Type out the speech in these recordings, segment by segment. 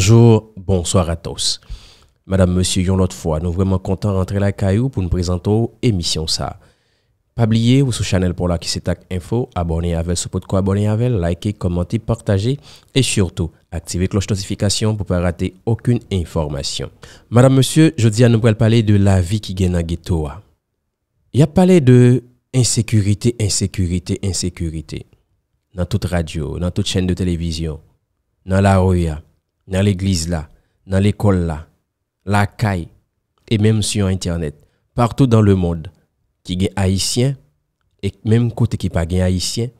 Bonjour, bonsoir à tous. Madame, monsieur, yon l'autre fois, nous vraiment contents de rentrer la caillou pour nous présenter l'émission ça. Pas oublier ou sous channel pour la qui c'est info, abonnez avec ce pot quoi abonner avec, liker, commenter, partager et surtout activer cloche notification pour ne pas rater aucune information. Madame, monsieur, je dis à nous parler de la vie qui gagne dans ghetto. Ah. Il y a parlé de insécurité, insécurité, insécurité. Dans toute radio, dans toute chaîne de télévision, dans la rue. Ah. nan l'eglise la, nan l'ekol la, la kay, e menm sou yon internet, partou dan le mod, ki gen Haitien, e menm koute ki pa gen Haitien,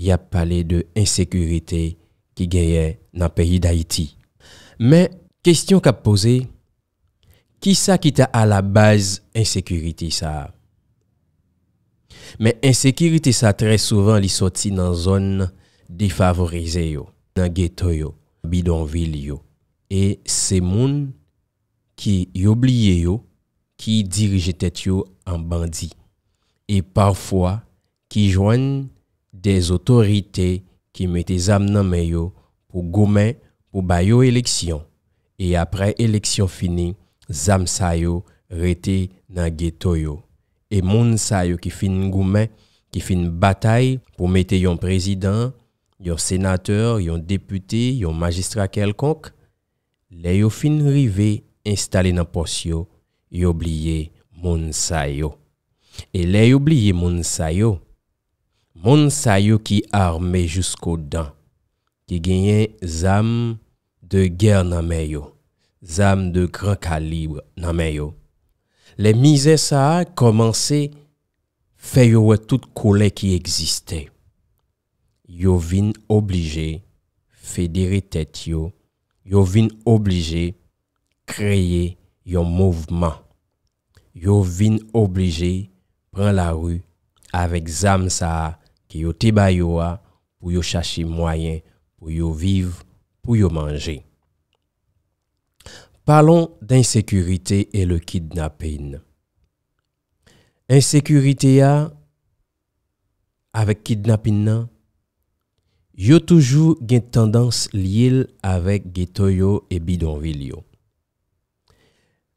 ya pale de insekurite ki gen nan peyi d'Haiti. Men, kestyon ka pose, ki sa ki ta a la baz insekurite sa? Men, insekurite sa trey souvan li soti nan zon difavorize yo, nan geto yo. bidonville yo. Et c'est moun qui oublié yo, qui dirige tête yo en bandit. Et parfois, qui joignent des autorités qui mettaient des nan dans pour gommer, pour bayo élection. Et après élection finie, zam sa yo rete dans ghetto yo. Et moun sa yo qui fin goumen, qui fin bataille pour mettre un président yon senateur, yon depute, yon magistra kelkonk, le yo fin rive installe nan pos yo, yo blye moun sa yo. E le yo blye moun sa yo, moun sa yo ki arme jousko dan, ki genye zam de ger nan men yo, zam de kran kalib nan men yo. Le mizè sa a komanse, fe yo wè tout koule ki egziste. yo vin obligé fédérer tête yo, yo vin obligé créer un mouvement. Yo vin obligé prendre la rue avec zam sa qui yo pour yo chercher moyen pour vivre, pour yo manger. Parlons d'insécurité et le kidnapping. Insécurité a, avec kidnapping yo toujou gen tendans liil avek ge toyo e bidonvi liyo.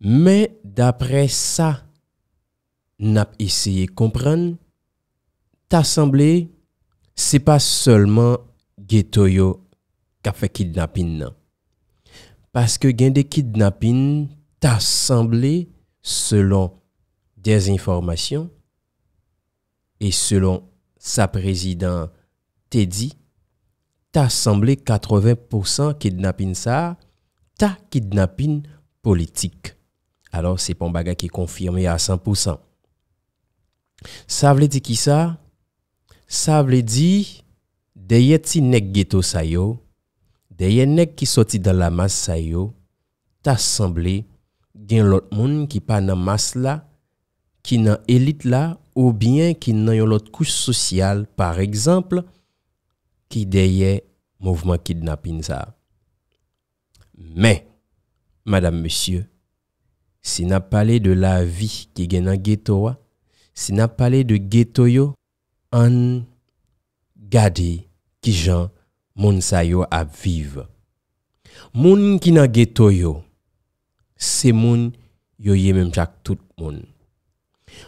Men, dapre sa, nap eseye kompran, ta samble se pa solman ge toyo ka fe kidnapin nan. Paske gen de kidnapin ta samble selon dezinformasyon e selon sa prezident Teddy, ta semblé 80% kidnapping ça, ta kidnapping politique. Alors, c'est pas un bagage qui est confirmé à 100%. Ça veut dire qui ça? Ça veut dire, gens ti nek ghetto sa yo, des nek qui sorti dans la masse sa yo, ta semblé gen l'autre monde qui pas dans masse là, qui dans élite là, ou bien qui dans l'autre couche sociale, par exemple, Ki deye mouvman kidnapin sa. Me, madame monsye, si na pale de la vi ki genan geto wa, si na pale de geto yo, an gade ki jan moun sa yo ap vive. Moun ki nan geto yo, se moun yo ye menm chak tout moun.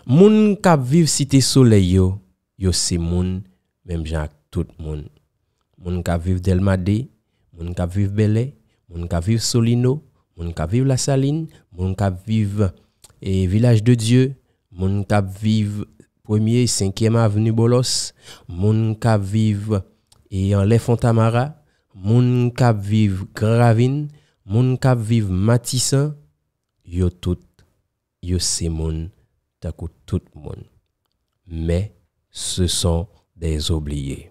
Moun kap vive site sole yo, yo se moun menm chak tout moun. moun ka vive Delmade, mon ka vive Belé, moun ka vive Solino, mon ka vive La Saline, mon ka vive Village de Dieu, mon ka vive 1er, 5e avenue Bolos, mon ka vive et en Fontamara, mon ka vive Gravine, moun ka vive Matissan, yo tout, yo c'est moun, tout moun. Mais ce sont des oubliés.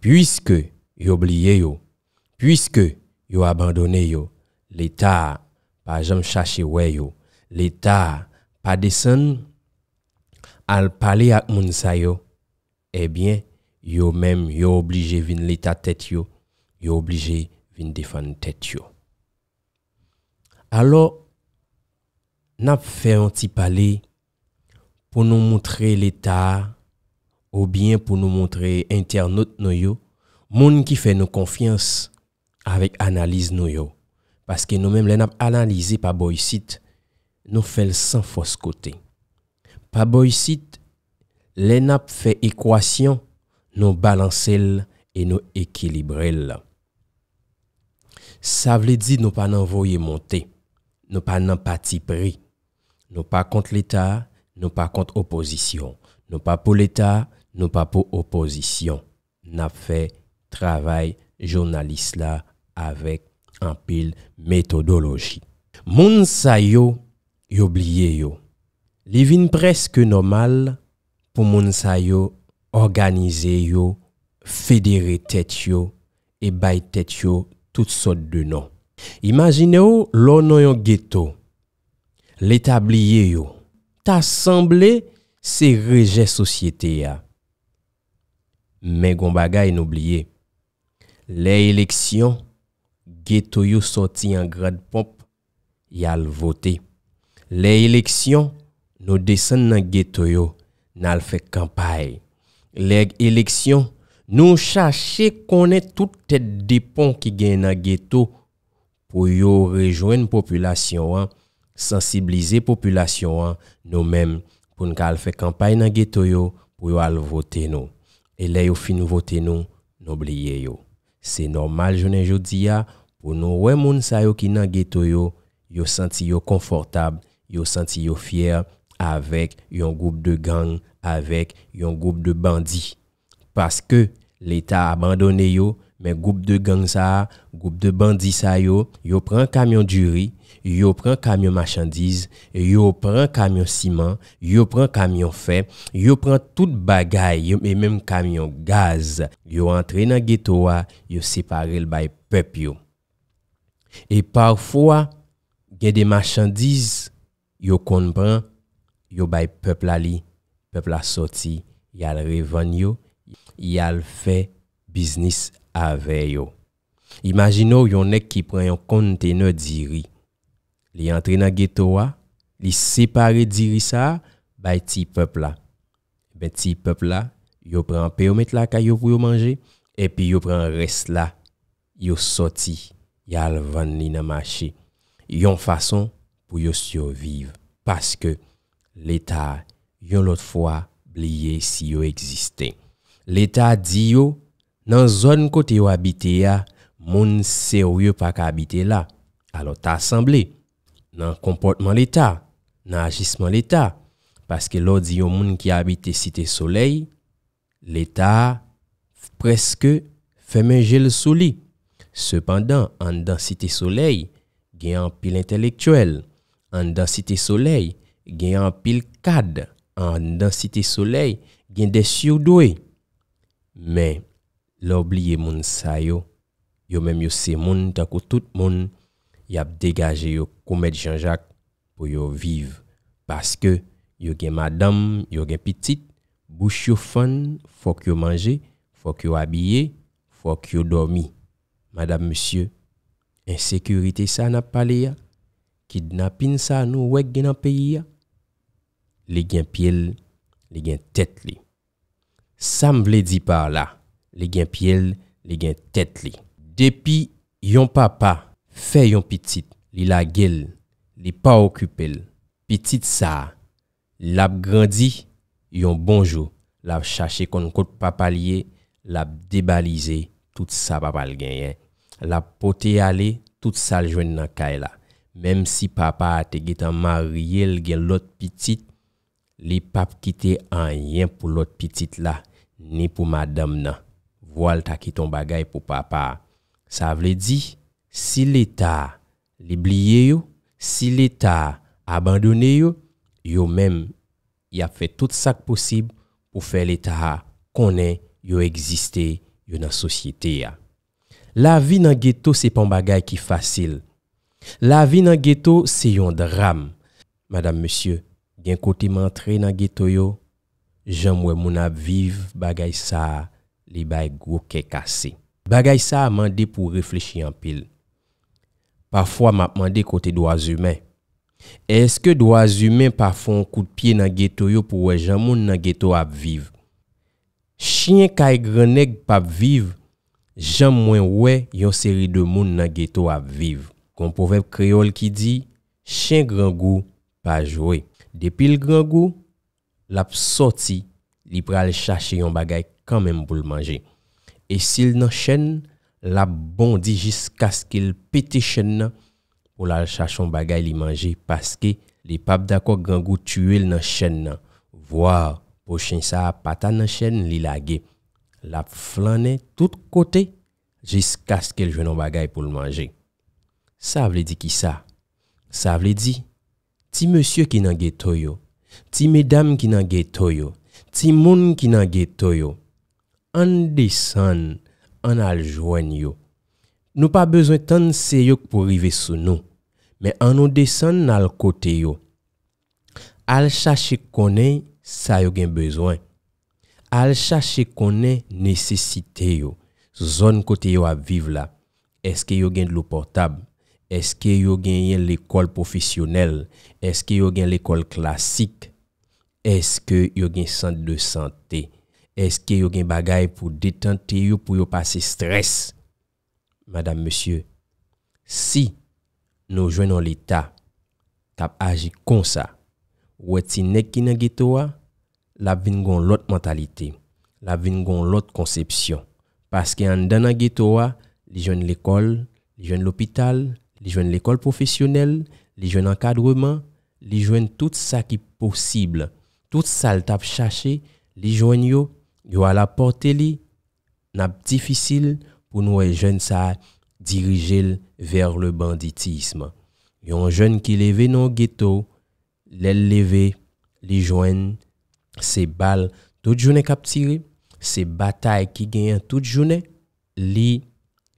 Puisque yo oublié yo, puisque yo abandonné yo, l'État pas jamais cherché wè yo, l'État pas descend al parler avec moun sa yo, eh bien yo même yo obligé vin l'État tête yo, yo obligé vin défendre tête yo. Alors n'a fait un petit parler pour nous montrer l'État ou bien pour nous montrer internautes nous monde qui fait nos confiance avec analyse Parce que nous-mêmes, les analysé par boy nous faisons sans fausse côté. Par boy site, les fait équation, nous balancer et nous équilibrer. Ça veut dire nous pas n'envoyer monter, nous pas n'en pris, nous pas contre l'État, nous pas contre opposition, nous pas pour l'État, Nou pa pou opozisyon, nap fe travay jounalist la avèk anpil metodoloji. Moun sa yo, yo bliye yo. Li vin preske nomal pou moun sa yo, organize yo, federe tet yo, e bay tet yo, tout sot de nan. Imagine yo, lò nou yo geto, l'etabliye yo, ta asemble se reje sosyete ya. Men gom bagay nou blye, le eleksyon, geto yo soti an grad pomp, yal vote. Le eleksyon, nou desen nan geto yo, nan al fek kampay. Le eleksyon, nou chache konen toutet depon ki gen nan geto pou yo rejoen populasyon an, sensibilize populasyon an nou men pou nka al fek kampay nan geto yo pou yo al vote nou. Et là, eu fin vote nous N'oubliez yo. C'est normal je ne dis pour pour nous, moun sa yo ki nan yo yo, yo sentons yo confortable yo senti yo fier avec un groupe de gang, avec un groupe de bandi. l'État a abandonné yo, mais groupe de gang ça, groupe de bandits ça yo, yo prend camion du riz, yo prend camion marchandise, yo prend camion ciment, yo prend camion fer, yo prend toute bagaille et même camion gaz. Yo entrent dans ghetto a, yo séparer le bay peuple Et parfois, il des marchandises yo comprend, yo bay peuple ali, peuple a sorti, y a le revend yo, y le fait business avec Imagino Imaginons yon nek qui prend un conteneur d'iri. Li entre dans ghetto a, li séparé d'iri ça bay ti peuple là. Ben ti peuple là, yo prend peu mettre la caillou pour manger et puis yo prend reste là. Yo sorti, yal van li nan marché. Yon façon pour yo survivre parce que l'État yon l'autre fois oublié si yo existait. L'État dit yo Nan zon kote yo habite ya, moun se ou yo pa ka habite la. Alo ta asemble, nan komportman l'Etat, nan agisman l'Etat, paske lo di yo moun ki habite site solei, l'Etat preske femenje l'souli. Sepandan, an dan site solei, gen an pil intelektuel. An dan site solei, gen an pil kad. An dan site solei, gen de syou dwe. Me. L'oublier moun sa yo, yo même yo se moun tako tout moun, yap dégagé yo Jean-Jacques pour yo Parce que yo gen madame. yo gen petite. bouche yo fun. fok yo manje, fok yo habille, fok yo dormi. Madame, monsieur, Insécurité ça n'a pas ya, Kidnapping ça nous wegen gen pays, pays. ya, li gen piel, li gen tête. li. Sam vle di par là. li gen pyele, li gen tete li. Depi yon papa fe yon pitit, li la gel, li pa okupel, pitit sa, li ap grandi yon bonjou, li ap chache kon kote papa liye, li ap debalize tout sa papa li gen yon. Li ap pote yale, tout sa jwen nan kaye la. Mem si papa ate getan marye li gen lot pitit, li pap kite an yon pou lot pitit la, ni pou madame nan. Gwal takiton bagay pou papa. Sa vle di, si l'Etat li bliye yo, si l'Etat abandone yo, yo men, ya fe tout sak posib pou fe l'Etat konen yo egziste yo nan sosyete ya. La vi nan geto se pan bagay ki fasil. La vi nan geto se yon dram. Madame, monsieur, gen koti mantre nan geto yo, jan mwen moun ap viv bagay sa a. li bay groke kase. Bagay sa a mande pou reflechi yon pil. Pafwa map mande kote doaz humen. Eske doaz humen pa fon kout piye nan geto yo pou we jan moun nan geto ap viv? Chien kay grenek pa ap viv, jan moun we yon seri de moun nan geto ap viv. Konpovep kreol ki di, chien grengou pa jwe. Depi le grengou, lap soti li pral chache yon bagay kase. quand même pour le manger. Et s'il n'enchaîne, chaîne, la bondit jusqu'à ce qu'il pète chaîne pour la chachon bagage li manger parce que les papes d'accord grand goût tuer dans chaîne voir prochain ça pata dans chaîne Il lagué la flané tout côté jusqu'à ce qu'elle jeune bagage pour le manger ça veut dire qui ça ça veut dire ti monsieur qui n'en ghetto yo ti mesdames qui n'en ghetto yo ti monde qui n'en ghetto on descend, on a joigne Nous pas besoin tant de pour arriver sous nous, mais on nous descend le côté yo. Al chercher qu'on sa ça y a besoin. Al chercher qu'on nécessité yo. Zone côté yo à vivre là. Est-ce que yo gagne de l'eau portable? Est-ce que yo gagne l'école professionnelle? Est-ce que yo gagne l'école classique? Est-ce que yo gagne centre de santé? Eske yo gen bagay pou detente yo pou yo pase stres? Madame, Monsieur, si nou jwen an l'Etat tap aji kon sa, wè ti nek ki nan getoa, la bin gon lot mentalite, la bin gon lot konsepsyon. Paske an dan nan getoa, li jwen l'ekol, li jwen l'opital, li jwen l'ekol profesyonel, li jwen an kadweman, li jwen tout sa ki posible, tout sa l tap chache, li jwen yo kon. yo à la portée li n'a difficile pour nous les jeunes ça diriger vers le banditisme. Yon jeunes qui levé nos ghetto, les lèvent, les joignent ces balles toute journée cap tirer, ces batailles qui gagnent toute journée, li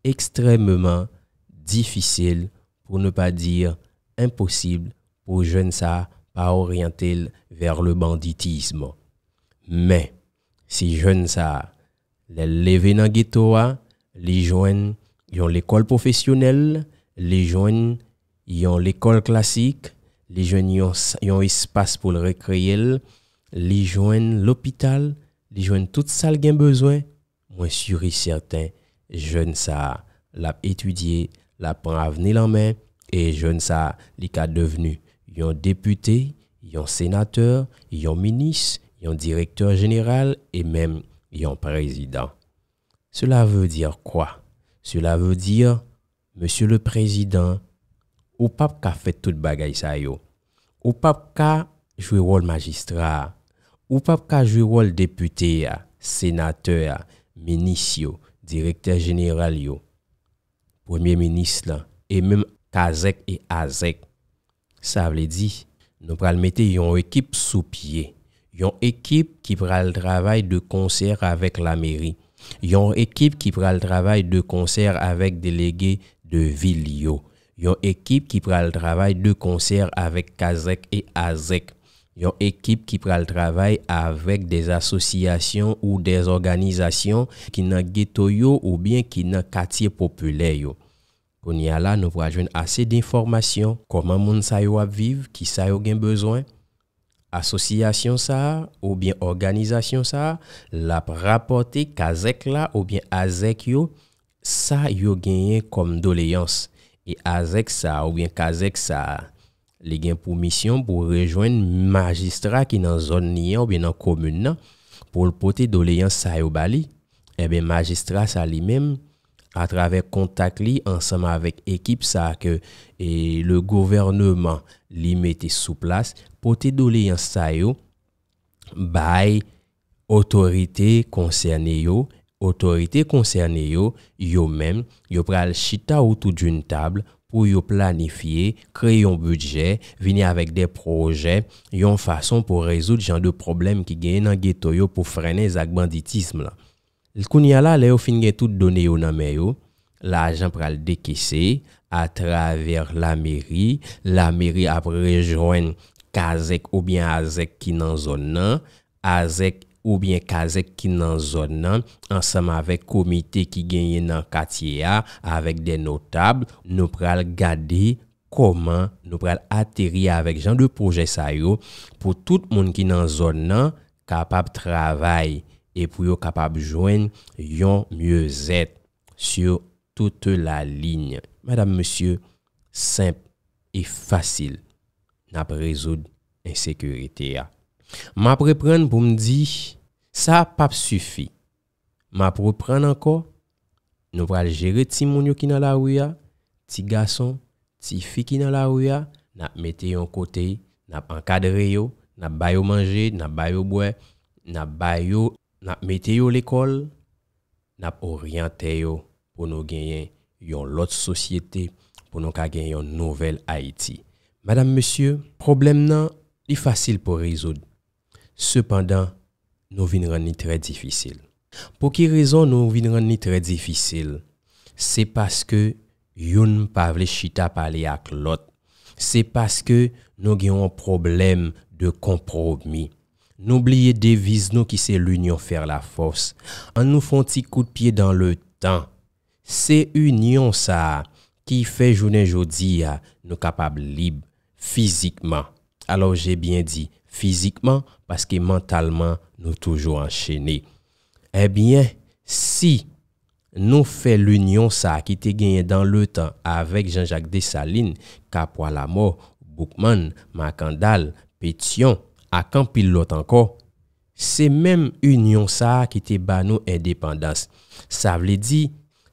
extrêmement difficile pour ne pas dire impossible pour jeunes ça pas orienter vers le banditisme. Mais si jeune ça, les lever dans le ghetto, ah, les jeunes, y ont l'école professionnelle, les jeunes, y ont l'école classique, les jeunes, ils ont, espace pour le recréer, les jeunes, l'hôpital, les jeunes, toutes ça, ils ont besoin. Moi, sûr certain, jeune ça, l'a étudié, l'a prend à en main, et jeunes ça, cas devenu. y ont député, yon ont sénateur, ont ministre, Yon direktor jeneral E menm yon prezident Sela veu dir kwa? Sela veu dir Monsi le prezident Ou pap ka fet tout bagay sa yo Ou pap ka jouy wol magistra Ou pap ka jouy wol depute Senateur Minis yo Direktor jeneral yo Premier minis la E menm kazek e azek Sa vle di Nou pral mette yon ekip sou pye Yon équipe qui prend le travail de concert avec la mairie. Yon équipe qui prend le travail de concert avec délégués de a Yon équipe qui prend le travail de concert avec Kazek et Azek. Yon équipe qui prend le travail avec des associations ou des organisations qui n'ont ghetto ou bien qui n'ont quartier populaire On y a là nous voyons assez d'informations comment moun sa yo vivre, qui sa yo gen besoin asosiyasyon sa, ou bien organizasyon sa, lap rapote kazek la ou bien azek yo, sa yo genyen kom doleyans. E azek sa ou bien kazek sa, li gen pou misyon pou rejoen magistra ki nan zon niyan ou bien nan komoun nan, pou lpote doleyans sa yo bali, e ben magistra sa li menm, à travers contact ensemble avec équipe ça et le gouvernement li sous place pour te un concernées, yo autorités autorité concernée yo autorité concernée yo même yo chita autour d'une table pour planifier, créer un budget, venir avec des projets, une façon pour résoudre genre de problème qui gagne dans ghetto pour freiner les banditisme L'agent là, le fin tout donné l'argent décaissé à travers la mairie, la mairie après rejoindre Kazek ou bien Azek qui la zone Azek ou bien Kazek qui la zone ensemble avec comité qui gagne dans quartier avec des notables, nous pral garder comment nous pral atterrir avec genre de projet ça pour tout monde qui la zone nan capable travailler E pou yo kapap jwen yon mye zet sur tout la line. Madame, Monsieur, semp e fasil na prezoud ensekurete ya. Ma prepran pou mdi, sa pap sufi. Ma prepran anko, nou pral jere ti moun yo ki nan la ou ya, ti gason, ti fi ki nan la ou ya, na mette yon kote, na pankadre yo, na bayo manje, na bayo bwe, na bayo... Nap meteyo l'ekol, nap oryanteyo pou nou genyen yon lot sosyete, pou nou ka genyen yon nouvel Haiti. Madame, Monsieur, problem nan li fasil pou rezoud. Sependan, nou vinran ni trey difisil. Po ki rezon nou vinran ni trey difisil, se paske yon mpavle chita pale ak lot, se paske nou genyon problem de kompromis. Nou bliye deviz nou ki se l'union fer la fos. An nou fon ti kou de piye dan le tan. Se union sa ki fe jounen jodi ya nou kapab libe fizikman. Alo jè bien di fizikman paske mentalman nou toujou ancheni. Ebyen eh si nou fe l'union sa ki te genye dan le tan avek Jean-Jacques Dessalines, Kapwa Lamo, Boukman, Makandal, Petion. Akan pil lot anko, se menm Union Sahar ki te ba nou independans. Sa vle di,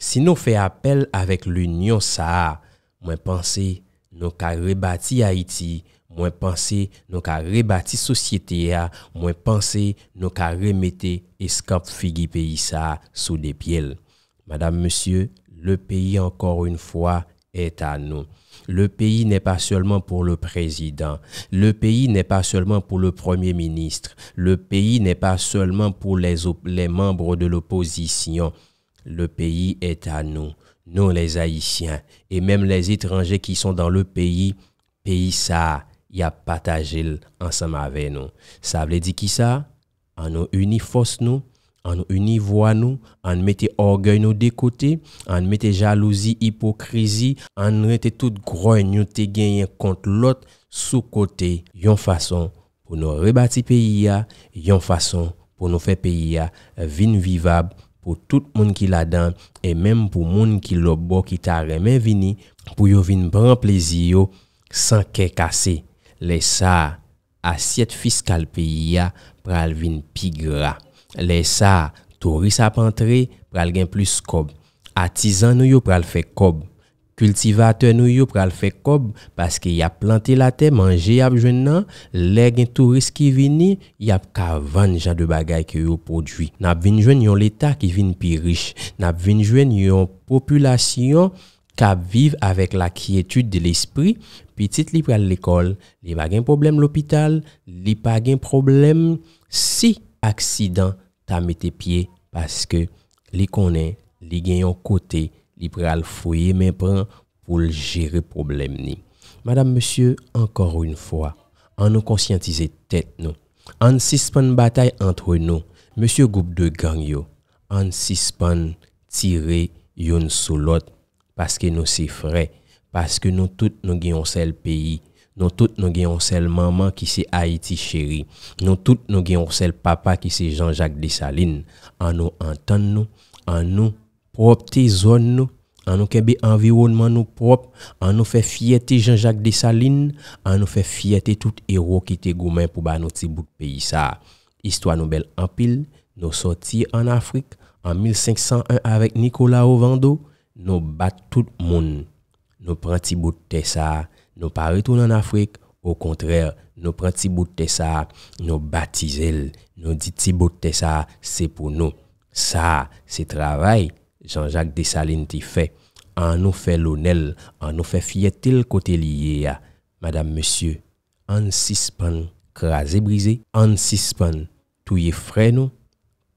si nou fe apel avek l'Union Sahar, mwen panse nou ka rebati Haiti, mwen panse nou ka rebati sosyete ya, mwen panse nou ka remete eskap figi peyi Sahar sou de pyele. Madame, Monsieur, le peyi ankor un fwa et a nou. Le pays n'est pas seulement pour le président, le pays n'est pas seulement pour le premier ministre, le pays n'est pas seulement pour les, membres de l'opposition. Le pays est à nous, nous les Haïtiens, et même les étrangers qui sont dans le pays, pays ça, y a partagé ensemble avec nous. Ça veut dire qui ça? En nous unis nous, An nou uni vwa nou, an nou mette orgey nou dekote, an nou mette jalouzi, hipokrizi, an nou mette tout groy nou te genyen kont lot sou kote. Yon fason pou nou rebati peyi ya, yon fason pou nou fe peyi ya, vin vivab pou tout moun ki la dan, e menm pou moun ki lo bo ki ta remen vini, pou yo vin bran plezi yo san ke kase. Le sa asyet fiskal peyi ya pral vin pigra. Le sa, touris ap antre, pral gen plus kob. Atizan nou yo pral fe kob. Kultivater nou yo pral fe kob. Paske yap planti la te, manje yap jwen nan. Le gen touris ki vini, yap ka van jan de bagay ki yo podwi. Nap vin jwen yon leta ki vin pi rich. Nap vin jwen yon populasyon kap viv avèk la kietud de l'espri. Pitit li pral l'ekol, li bagen problem l'opital, li bagen problem si aksidan. ta mette pied parce que li connaît, li gen yon côté, li pral fouiller mais pour pour gérer problème ni. Madame, monsieur, encore une fois, en nous conscientiser tête nous. en suspend bataille entre nous. Monsieur groupe de gang yo, on suspend tire yon sous l'autre parce que nous c'est frais, parce que nous tous nous gagnons le pays. Nou tout nou gen yon sel maman ki se Haiti chéri. Nou tout nou gen yon sel papa ki se Jean-Jacques de Salines. An nou anton nou, an nou prop te zon nou, an nou kebe environman nou prop, an nou fe fiyete Jean-Jacques de Salines, an nou fe fiyete tout ero ki te goumen pou ba nou ti bout peyisa. Istwa nou bel anpil, nou soti an Afrik, an 1501 avèk Nikolaou Vando, nou bat tout moun, nou pran ti bout te saa. Nou pare tou nan Afrik, ou kontrèr, nou pran ti bout te sa, nou batizel, nou di ti bout te sa, se pou nou. Sa, se travay, Jean-Jacques Dessalines ti fe, an nou fe lonel, an nou fe fye tel kote liye ya. Madame, Monsieur, an sispan kraze brize, an sispan touye fre nou,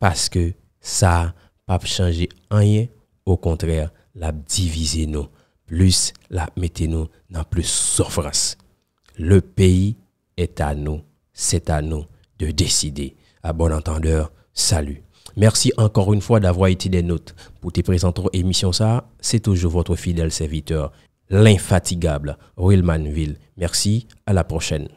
paske sa pap chanje anye, ou kontrèr, la divize nou. plus la mettez-nous dans plus souffrance. Le pays est à nous, c'est à nous de décider. À bon entendeur, salut. Merci encore une fois d'avoir été des nôtres. Pour te présenter émission ça, c'est toujours votre fidèle serviteur, l'infatigable Willmanville. Merci, à la prochaine.